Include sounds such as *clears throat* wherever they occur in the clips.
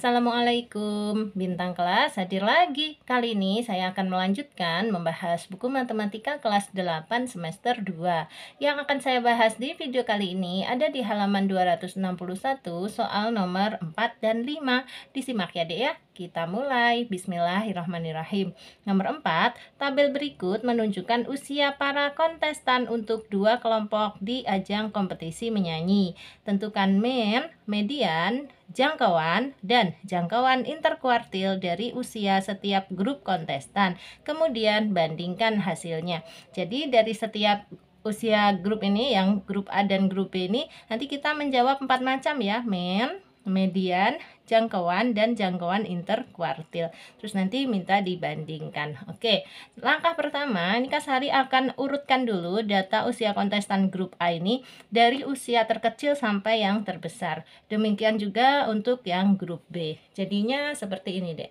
Assalamualaikum, bintang kelas hadir lagi. Kali ini saya akan melanjutkan membahas buku matematika kelas 8 semester 2. Yang akan saya bahas di video kali ini ada di halaman 261 soal nomor 4 dan 5. Disimak ya dek ya. Kita mulai. Bismillahirrahmanirrahim. Nomor 4, tabel berikut menunjukkan usia para kontestan untuk dua kelompok di ajang kompetisi menyanyi. Tentukan mean, median, jangkauan dan jangkauan interkuartil dari usia setiap grup kontestan. Kemudian bandingkan hasilnya. Jadi dari setiap usia grup ini yang grup A dan grup B ini nanti kita menjawab empat macam ya, men, median, jangkauan, dan jangkauan interkuartil. Terus nanti minta dibandingkan. Oke, langkah pertama, Kak Sari akan urutkan dulu data usia kontestan grup A ini dari usia terkecil sampai yang terbesar. Demikian juga untuk yang grup B. Jadinya seperti ini deh.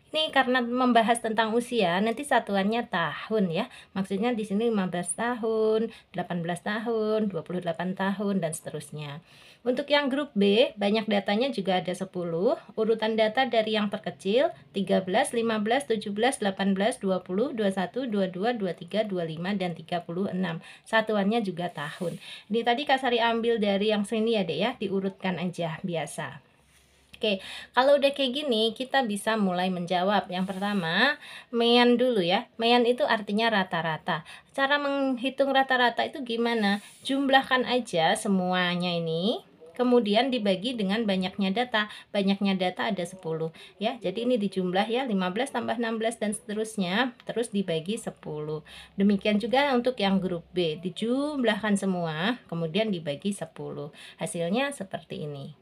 Nih karena membahas tentang usia, nanti satuannya tahun ya. Maksudnya di sini 15 tahun, 18 tahun, 28 tahun dan seterusnya. Untuk yang grup B, banyak datanya juga ada 10. Urutan data dari yang terkecil 13, 15, 17, 18, 20, 21, 22, 23, 25 dan 36. Satuannya juga tahun. Ini tadi Kasari ambil dari yang sini ya, Dek ya, diurutkan aja biasa. Oke, kalau udah kayak gini kita bisa mulai menjawab. Yang pertama, mean dulu ya. Mean itu artinya rata-rata. Cara menghitung rata-rata itu gimana? Jumlahkan aja semuanya ini kemudian dibagi dengan banyaknya data. Banyaknya data ada 10 ya. Jadi ini dijumlah ya 15 tambah 16 dan seterusnya terus dibagi 10. Demikian juga untuk yang grup B, dijumlahkan semua kemudian dibagi 10. Hasilnya seperti ini.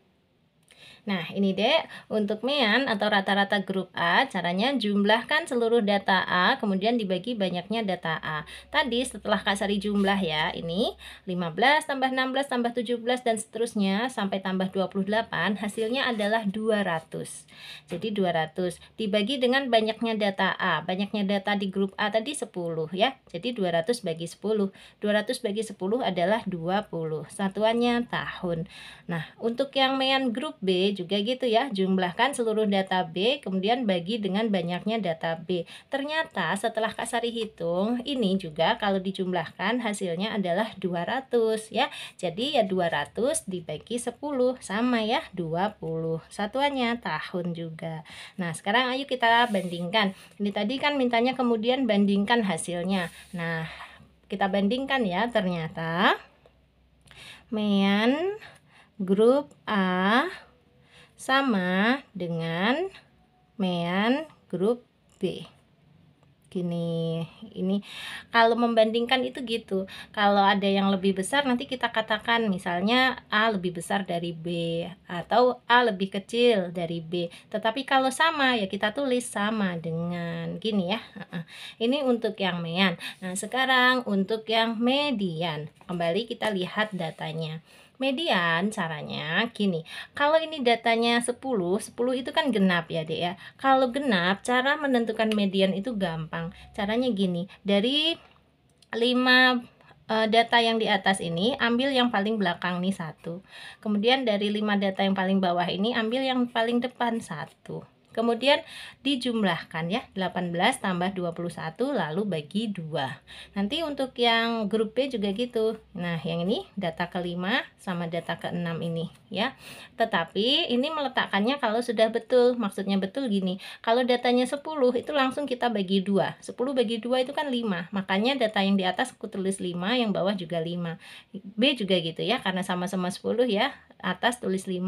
Nah, ini Dek, untuk mean atau rata-rata grup A, caranya jumlahkan seluruh data A, kemudian dibagi banyaknya data A. Tadi setelah Kak Sari jumlah ya, ini 15 tambah 16 tambah 17 dan seterusnya sampai tambah 28, hasilnya adalah 200. Jadi 200 dibagi dengan banyaknya data A. Banyaknya data di grup A tadi 10 ya. Jadi 200 bagi 10. 200 bagi 10 adalah 20. Satuannya tahun. Nah, untuk yang mean grup B juga gitu ya. Jumlahkan seluruh data B kemudian bagi dengan banyaknya data B. Ternyata setelah Kak Sari hitung ini juga kalau dijumlahkan hasilnya adalah 200 ya. Jadi ya 200 dibagi 10 sama ya 20. Satuannya tahun juga. Nah, sekarang ayo kita bandingkan. Ini tadi kan mintanya kemudian bandingkan hasilnya. Nah, kita bandingkan ya ternyata Mean grup A sama dengan mean grup B gini ini kalau membandingkan itu gitu kalau ada yang lebih besar nanti kita katakan misalnya A lebih besar dari B atau A lebih kecil dari B tetapi kalau sama ya kita tulis sama dengan gini ya ini untuk yang mean nah sekarang untuk yang median kembali kita lihat datanya Median caranya gini, kalau ini datanya 10, 10 itu kan genap ya dek ya. Kalau genap, cara menentukan median itu gampang. Caranya gini, dari 5 e, data yang di atas ini ambil yang paling belakang nih satu kemudian dari lima data yang paling bawah ini ambil yang paling depan satu Kemudian dijumlahkan ya 18 tambah 21 lalu bagi 2 Nanti untuk yang grup B juga gitu Nah yang ini data kelima sama data keenam ini ya Tetapi ini meletakkannya kalau sudah betul Maksudnya betul gini Kalau datanya 10 itu langsung kita bagi 2 10 bagi 2 itu kan 5 Makanya data yang di atas aku tulis 5 yang bawah juga 5 B juga gitu ya karena sama-sama 10 ya atas tulis 5,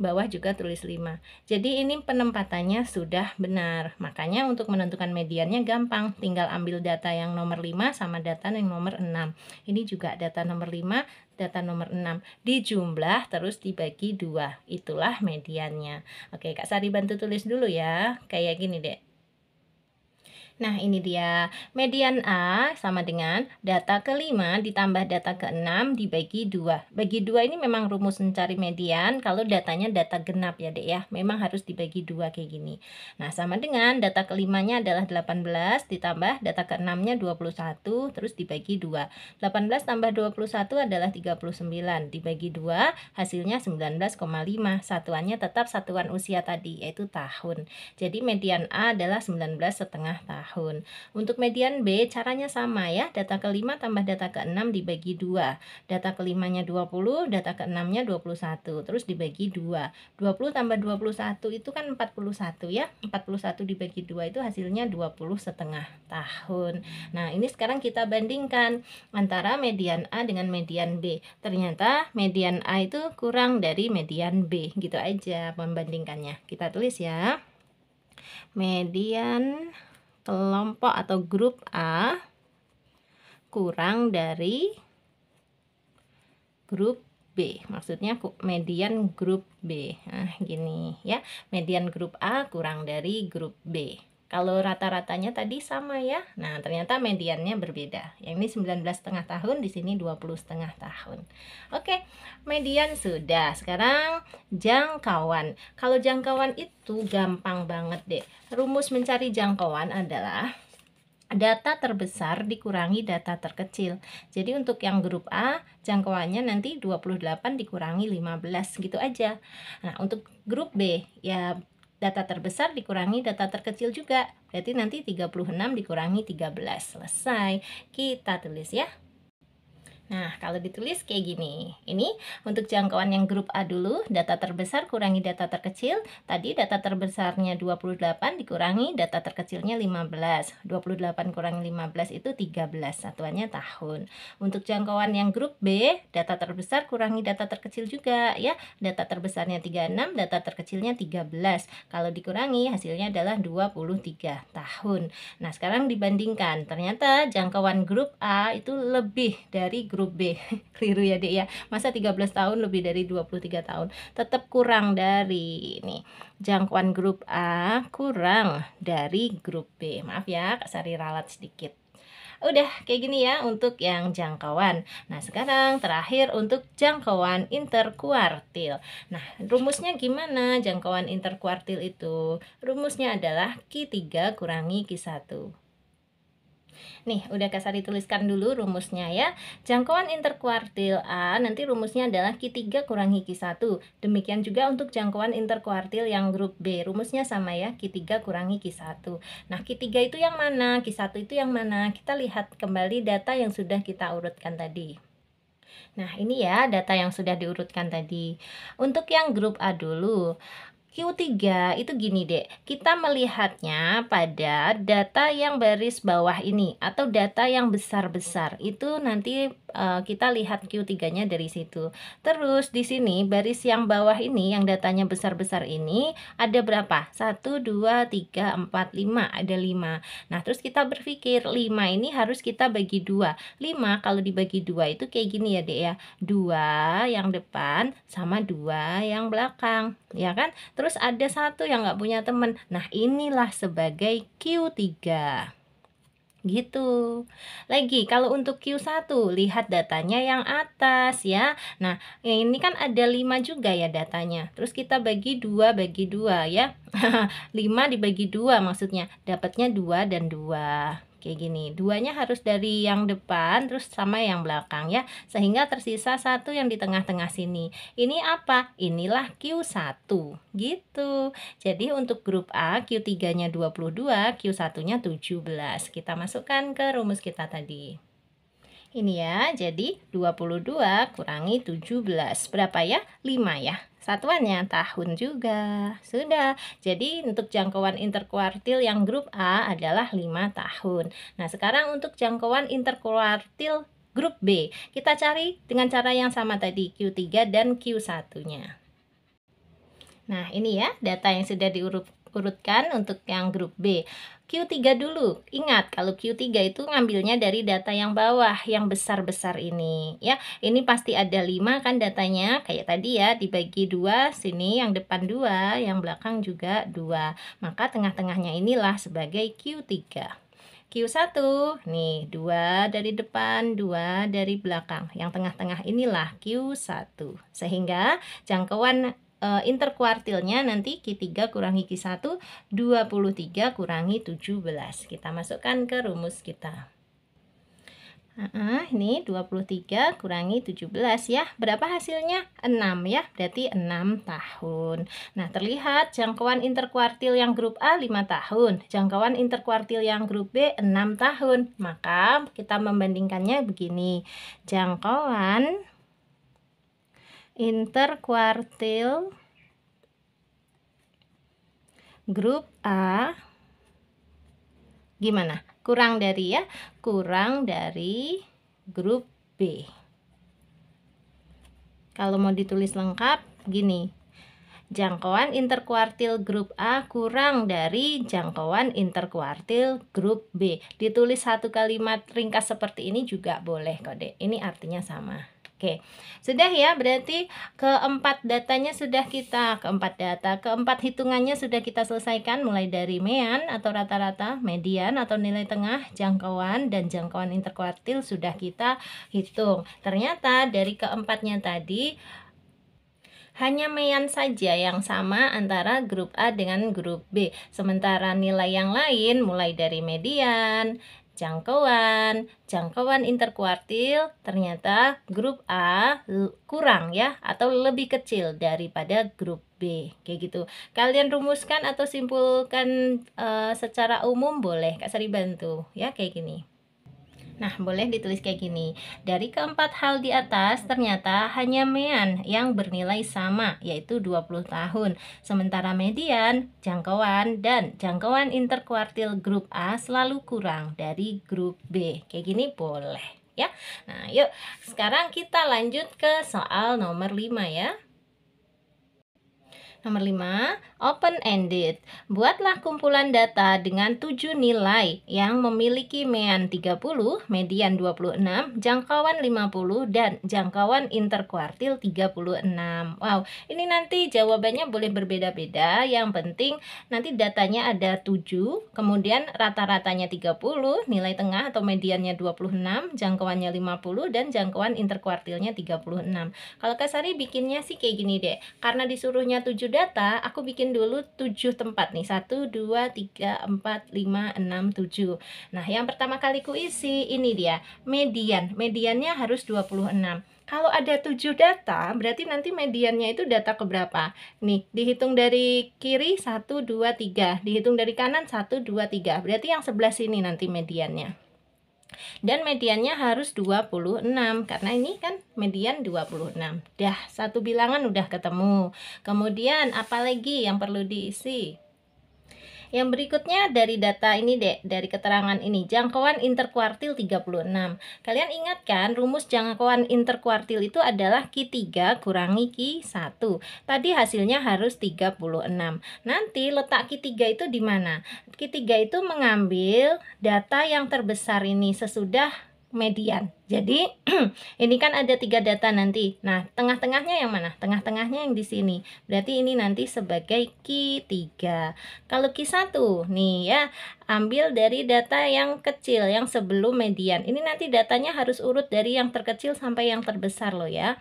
bawah juga tulis 5. Jadi ini penempatannya sudah benar. Makanya untuk menentukan mediannya gampang, tinggal ambil data yang nomor 5 sama data yang nomor 6. Ini juga data nomor 5, data nomor 6. Dijumlah terus dibagi dua Itulah mediannya. Oke, Kak Sari bantu tulis dulu ya. Kayak gini deh. Nah, ini dia. Median A sama dengan data kelima ditambah data keenam dibagi dua. Bagi dua ini memang rumus mencari median kalau datanya data genap ya, Dek ya. Memang harus dibagi dua kayak gini. Nah, sama dengan data kelimanya adalah 18 ditambah data keenamnya 21 terus dibagi dua. 18 tambah 21 adalah 39 dibagi dua hasilnya 19,5. Satuannya tetap satuan usia tadi yaitu tahun. Jadi median A adalah 19 setengah tahun tahun. Untuk median B caranya sama ya, data kelima tambah data keenam dibagi dua. Data kelimanya 20, data keenamnya 21, terus dibagi dua. 20 tambah 21 itu kan 41 ya, 41 dibagi dua itu hasilnya 20 setengah tahun. Nah ini sekarang kita bandingkan antara median A dengan median B. Ternyata median A itu kurang dari median B, gitu aja membandingkannya. Kita tulis ya. Median kelompok atau grup A kurang dari grup B maksudnya median grup B nah gini ya median grup A kurang dari grup B kalau rata-ratanya tadi sama ya. Nah, ternyata mediannya berbeda. Yang ini 19 setengah tahun, di sini 20 setengah tahun. Oke, median sudah. Sekarang jangkauan. Kalau jangkauan itu gampang banget deh. Rumus mencari jangkauan adalah data terbesar dikurangi data terkecil. Jadi untuk yang grup A, jangkauannya nanti 28 dikurangi 15 gitu aja. Nah, untuk grup B ya data terbesar dikurangi data terkecil juga. Berarti nanti 36 dikurangi 13. Selesai. Kita tulis ya. Nah, kalau ditulis kayak gini. Ini untuk jangkauan yang grup A dulu, data terbesar kurangi data terkecil. Tadi data terbesarnya 28 dikurangi data terkecilnya 15. 28 kurangi 15 itu 13, satuannya tahun. Untuk jangkauan yang grup B, data terbesar kurangi data terkecil juga ya. Data terbesarnya 36, data terkecilnya 13. Kalau dikurangi hasilnya adalah 23 tahun. Nah, sekarang dibandingkan. Ternyata jangkauan grup A itu lebih dari grup grup B *laughs* keliru ya dek ya masa 13 tahun lebih dari 23 tahun tetap kurang dari ini jangkauan grup A kurang dari grup B maaf ya Kak Sari ralat sedikit Udah kayak gini ya untuk yang jangkauan. Nah, sekarang terakhir untuk jangkauan interkuartil. Nah, rumusnya gimana jangkauan interkuartil itu? Rumusnya adalah Q3 kurangi Q1. Nih, udah kasar dituliskan dulu rumusnya ya. Jangkauan interkuartil A nanti rumusnya adalah Q3 kurangi Q1. Demikian juga untuk jangkauan interkuartil yang grup B. Rumusnya sama ya, Q3 kurangi Q1. Nah, Q3 itu yang mana? Q1 itu yang mana? Kita lihat kembali data yang sudah kita urutkan tadi. Nah, ini ya data yang sudah diurutkan tadi. Untuk yang grup A dulu, Q3 itu gini deh, kita melihatnya pada data yang baris bawah ini atau data yang besar-besar. Itu nanti uh, kita lihat Q3-nya dari situ. Terus di sini baris yang bawah ini yang datanya besar-besar ini ada berapa? 1 2 3 4 5 ada 5. Nah, terus kita berpikir 5 ini harus kita bagi 2. 5 kalau dibagi 2 itu kayak gini ya, Dek ya. 2 yang depan sama 2 yang belakang, ya kan? Terus ada satu yang nggak punya teman. Nah, inilah sebagai Q3 gitu. Lagi kalau untuk Q1 lihat datanya yang atas ya. Nah, ya ini kan ada lima juga ya datanya. Terus kita bagi dua bagi dua ya. 5 *laughs* dibagi dua maksudnya dapatnya dua dan dua kayak gini duanya harus dari yang depan terus sama yang belakang ya sehingga tersisa satu yang di tengah-tengah sini ini apa inilah Q1 gitu jadi untuk grup A Q3 nya 22 Q1 nya 17 kita masukkan ke rumus kita tadi ini ya. Jadi 22 kurangi 17. Berapa ya? 5 ya. Satuannya tahun juga. Sudah. Jadi untuk jangkauan interkuartil yang grup A adalah 5 tahun. Nah, sekarang untuk jangkauan interkuartil grup B, kita cari dengan cara yang sama tadi Q3 dan Q1-nya. Nah, ini ya data yang sudah diurutkan untuk yang grup B. Q3 dulu. Ingat kalau Q3 itu ngambilnya dari data yang bawah, yang besar-besar ini ya. Ini pasti ada 5 kan datanya kayak tadi ya dibagi dua sini yang depan dua, yang belakang juga dua. Maka tengah-tengahnya inilah sebagai Q3. Q1 nih dua dari depan, dua dari belakang. Yang tengah-tengah inilah Q1. Sehingga jangkauan uh, interkuartilnya nanti Q3 kurangi Q1 23 kurangi 17 kita masukkan ke rumus kita Uh, ini 23 kurangi 17 ya. Berapa hasilnya? 6 ya. Berarti 6 tahun. Nah, terlihat jangkauan interkuartil yang grup A 5 tahun. Jangkauan interkuartil yang grup B 6 tahun. Maka kita membandingkannya begini. Jangkauan interkuartil grup A gimana? Kurang dari ya, kurang dari grup B. Kalau mau ditulis lengkap gini. Jangkauan interkuartil grup A kurang dari jangkauan interkuartil grup B. Ditulis satu kalimat ringkas seperti ini juga boleh kode. Ini artinya sama. Oke, sudah ya. Berarti keempat datanya sudah kita keempat data, keempat hitungannya sudah kita selesaikan mulai dari mean atau rata-rata, median atau nilai tengah, jangkauan dan jangkauan interkuartil sudah kita hitung. Ternyata dari keempatnya tadi hanya mean saja yang sama antara grup A dengan grup B. Sementara nilai yang lain mulai dari median, jangkauan. Jangkauan interkuartil ternyata grup A kurang ya atau lebih kecil daripada grup B kayak gitu. Kalian rumuskan atau simpulkan uh, secara umum boleh Kak Sari bantu ya kayak gini. Nah, boleh ditulis kayak gini. Dari keempat hal di atas, ternyata hanya mean yang bernilai sama, yaitu 20 tahun. Sementara median, jangkauan, dan jangkauan interkuartil grup A selalu kurang dari grup B. Kayak gini boleh ya. Nah, yuk sekarang kita lanjut ke soal nomor 5 ya. Nomor 5, open-ended. Buatlah kumpulan data dengan 7 nilai yang memiliki mean 30, median 26, jangkauan 50, dan jangkauan interkuartil 36. Wow, ini nanti jawabannya boleh berbeda-beda. Yang penting nanti datanya ada 7, kemudian rata-ratanya 30, nilai tengah atau mediannya 26, jangkauannya 50, dan jangkauan interkuartilnya 36. Kalau Kasari bikinnya sih kayak gini deh, karena disuruhnya 7 data, aku bikin dulu 7 tempat nih. 1, 2, 3, 4, 5, 6, 7. Nah, yang pertama kali ku isi ini dia, median. Mediannya harus 26. Kalau ada 7 data, berarti nanti mediannya itu data keberapa? Nih, dihitung dari kiri 1, 2, 3. Dihitung dari kanan 1, 2, 3. Berarti yang sebelah sini nanti mediannya. Dan mediannya harus 26 karena ini kan median 26. Dah, satu bilangan udah ketemu. Kemudian apalagi yang perlu diisi? Yang berikutnya dari data ini dek, dari keterangan ini, jangkauan interkuartil 36. Kalian ingat kan rumus jangkauan interkuartil itu adalah Q3 kurangi Q1. Tadi hasilnya harus 36. Nanti letak Q3 itu di mana? Q3 itu mengambil data yang terbesar ini sesudah median. Jadi *clears throat* ini kan ada tiga data nanti. Nah, tengah-tengahnya yang mana? Tengah-tengahnya yang di sini. Berarti ini nanti sebagai Q3. Kalau Q1 nih ya, ambil dari data yang kecil yang sebelum median. Ini nanti datanya harus urut dari yang terkecil sampai yang terbesar loh ya.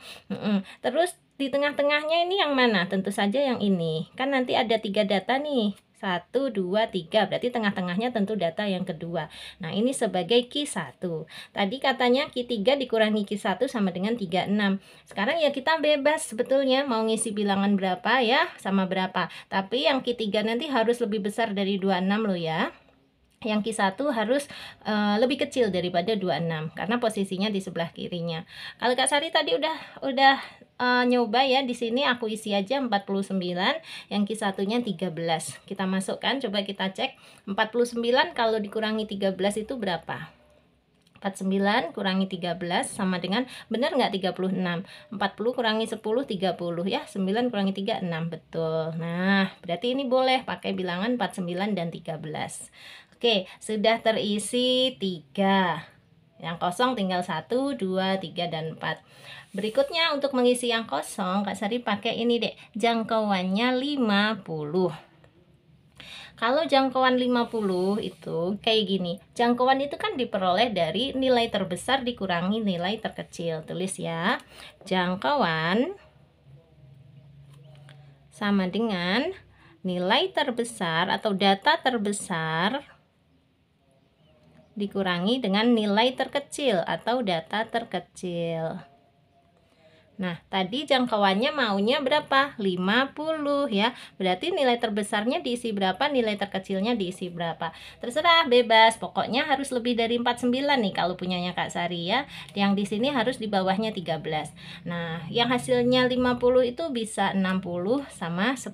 Terus di tengah-tengahnya ini yang mana? Tentu saja yang ini. Kan nanti ada tiga data nih. Satu, dua, tiga. Berarti tengah-tengahnya tentu data yang kedua. Nah, ini sebagai Q1. Tadi katanya Q3 dikurangi Q1 sama dengan 36. Sekarang ya kita bebas sebetulnya mau ngisi bilangan berapa ya sama berapa. Tapi yang Q3 nanti harus lebih besar dari 26 loh ya yang Q1 harus uh, lebih kecil daripada 26 karena posisinya di sebelah kirinya. Kalau Kak Sari tadi udah udah uh, nyoba ya di sini aku isi aja 49 yang Q 1 nya 13 kita masukkan coba kita cek 49 kalau dikurangi 13 itu berapa 49 kurangi 13 sama dengan benar nggak 36 40 kurangi 10 30 ya 9 kurangi 3 6 betul nah berarti ini boleh pakai bilangan 49 dan 13 Oke sudah terisi 3 yang kosong tinggal 1, 2, 3, dan 4 Berikutnya untuk mengisi yang kosong Kak Sari pakai ini deh Jangkauannya 50 kalau jangkauan 50 itu kayak gini Jangkauan itu kan diperoleh dari nilai terbesar dikurangi nilai terkecil Tulis ya Jangkauan sama dengan nilai terbesar atau data terbesar dikurangi dengan nilai terkecil atau data terkecil. Nah, tadi jangkauannya maunya berapa? 50 ya. Berarti nilai terbesarnya diisi berapa, nilai terkecilnya diisi berapa. Terserah, bebas. Pokoknya harus lebih dari 49 nih kalau punyanya Kak Sari ya. Yang di sini harus di bawahnya 13. Nah, yang hasilnya 50 itu bisa 60 sama 10.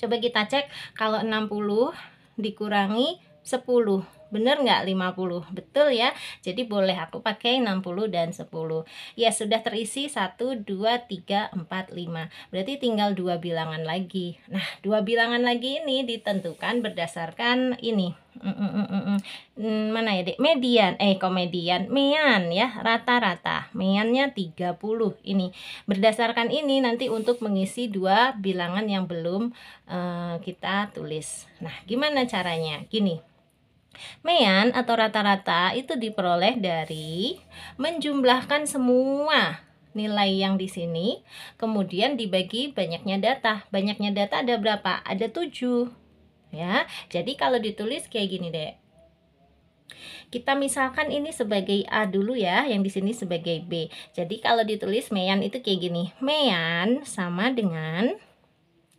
Coba kita cek kalau 60 dikurangi 10 Bener nggak 50? Betul ya. Jadi boleh aku pakai 60 dan 10. Ya sudah terisi 1, 2, 3, 4, 5. Berarti tinggal dua bilangan lagi. Nah dua bilangan lagi ini ditentukan berdasarkan ini. Mm, mm, mm, mm, mm. Hmm, Mana ya dek? Median. Eh komedian. Mean ya. Rata-rata. Meannya 30 ini. Berdasarkan ini nanti untuk mengisi dua bilangan yang belum uh, kita tulis. Nah gimana caranya? Gini Mean atau rata-rata itu diperoleh dari menjumlahkan semua nilai yang di sini, kemudian dibagi banyaknya data. Banyaknya data ada berapa? Ada tujuh, Ya. Jadi kalau ditulis kayak gini deh. Kita misalkan ini sebagai A dulu ya, yang di sini sebagai B. Jadi kalau ditulis mean itu kayak gini. Mean sama dengan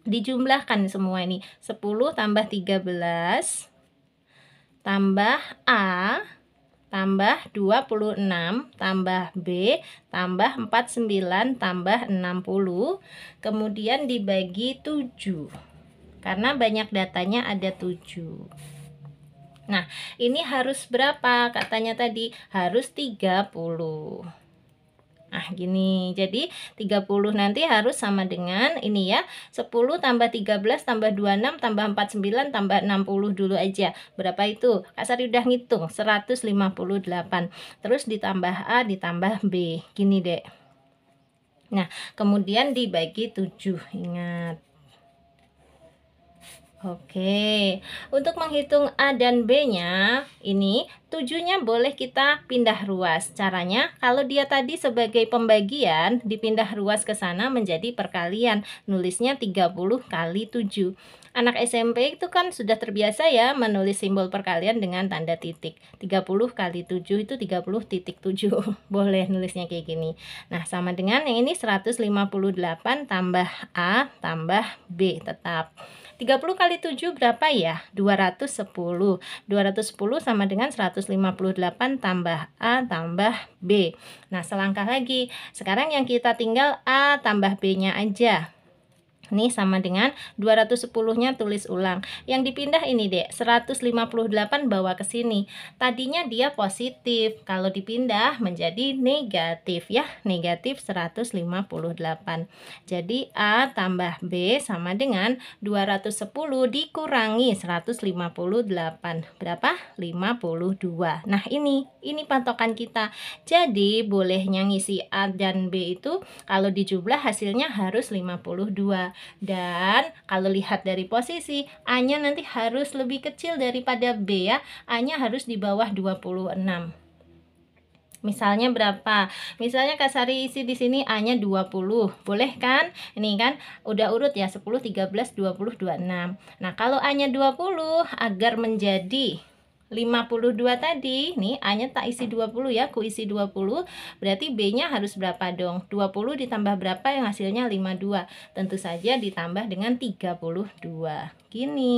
dijumlahkan semua ini. 10 tambah 13 tambah A tambah 26 tambah B tambah 49 tambah 60 kemudian dibagi 7 karena banyak datanya ada 7 Nah, ini harus berapa? Katanya tadi harus 30. Nah, gini. Jadi 30 nanti harus sama dengan ini ya. 10 tambah 13 tambah 26 tambah 49 tambah 60 dulu aja. Berapa itu? Kak Sari udah ngitung 158. Terus ditambah A ditambah B. Gini, Dek. Nah, kemudian dibagi 7. Ingat. Oke, untuk menghitung A dan B-nya, ini tujuhnya boleh kita pindah ruas. Caranya, kalau dia tadi sebagai pembagian, dipindah ruas ke sana menjadi perkalian. Nulisnya 30 kali 7. Anak SMP itu kan sudah terbiasa ya menulis simbol perkalian dengan tanda titik. 30 kali 7 itu 30 titik 7. *laughs* boleh nulisnya kayak gini. Nah, sama dengan yang ini 158 tambah A tambah B tetap. 30 kali 7 berapa ya? 210. 210 sama dengan 158 tambah A tambah B. Nah, selangkah lagi. Sekarang yang kita tinggal A tambah B-nya aja. Ini sama dengan 210-nya tulis ulang. Yang dipindah ini, Dek. 158 bawa ke sini. Tadinya dia positif. Kalau dipindah menjadi negatif ya. Negatif 158. Jadi A tambah B sama dengan 210 dikurangi 158. Berapa? 52. Nah, ini ini patokan kita. Jadi bolehnya ngisi A dan B itu kalau dijumlah hasilnya harus 52. Dan kalau lihat dari posisi A-nya nanti harus lebih kecil daripada B ya. A-nya harus di bawah 26. Misalnya berapa? Misalnya Kak Sari isi di sini A-nya 20. Boleh kan? Ini kan udah urut ya 10, 13, 20, 26. Nah, kalau A-nya 20 agar menjadi 52 tadi, nih A-nya tak isi 20 ya, ku isi 20, berarti B-nya harus berapa dong? 20 ditambah berapa yang hasilnya 52? Tentu saja ditambah dengan 32. Gini.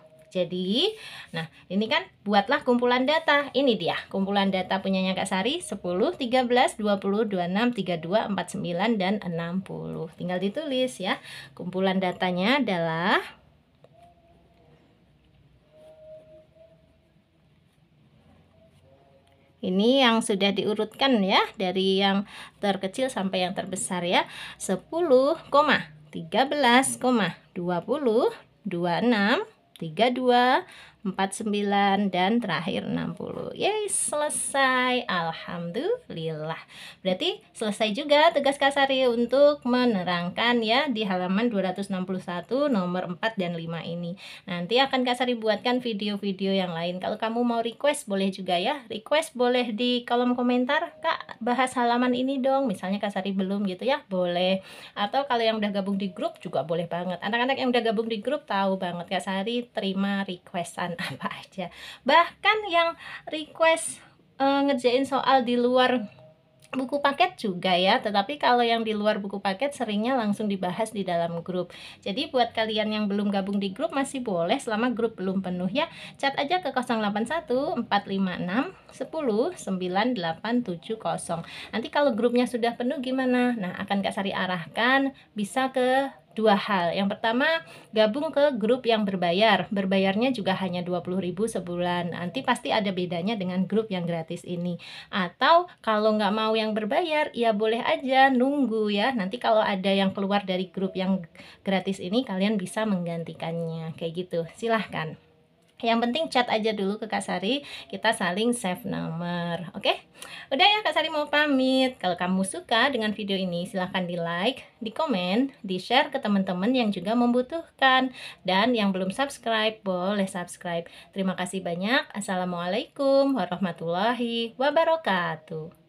Jadi, nah ini kan buatlah kumpulan data. Ini dia kumpulan data punyanya Kak Sari 10, 13, 20, 26, 32, 49 dan 60. Tinggal ditulis ya. Kumpulan datanya adalah Ini yang sudah diurutkan ya dari yang terkecil sampai yang terbesar ya. 10, 13, 20, 26, 3, 2, 49 dan terakhir 60 Yeay selesai Alhamdulillah Berarti selesai juga tugas Kasari untuk menerangkan ya di halaman 261 nomor 4 dan 5 ini Nanti akan Kasari buatkan video-video yang lain Kalau kamu mau request boleh juga ya Request boleh di kolom komentar Kak bahas halaman ini dong Misalnya Kasari belum gitu ya boleh Atau kalau yang udah gabung di grup juga boleh banget Anak-anak yang udah gabung di grup tahu banget Kasari terima requestan kegiatan apa aja bahkan yang request e, ngerjain soal di luar buku paket juga ya tetapi kalau yang di luar buku paket seringnya langsung dibahas di dalam grup jadi buat kalian yang belum gabung di grup masih boleh selama grup belum penuh ya chat aja ke 081 456 10 9870 nanti kalau grupnya sudah penuh gimana nah akan Kak Sari arahkan bisa ke dua hal. Yang pertama, gabung ke grup yang berbayar. Berbayarnya juga hanya dua puluh ribu sebulan. Nanti pasti ada bedanya dengan grup yang gratis ini. Atau kalau nggak mau yang berbayar, ya boleh aja nunggu ya. Nanti kalau ada yang keluar dari grup yang gratis ini, kalian bisa menggantikannya. Kayak gitu. Silahkan. Yang penting chat aja dulu ke Kak Sari, kita saling save nomor, oke? Okay? Udah ya Kak Sari mau pamit. Kalau kamu suka dengan video ini, silahkan di like, di komen, di share ke teman-teman yang juga membutuhkan. Dan yang belum subscribe, boleh subscribe. Terima kasih banyak. Assalamualaikum warahmatullahi wabarakatuh.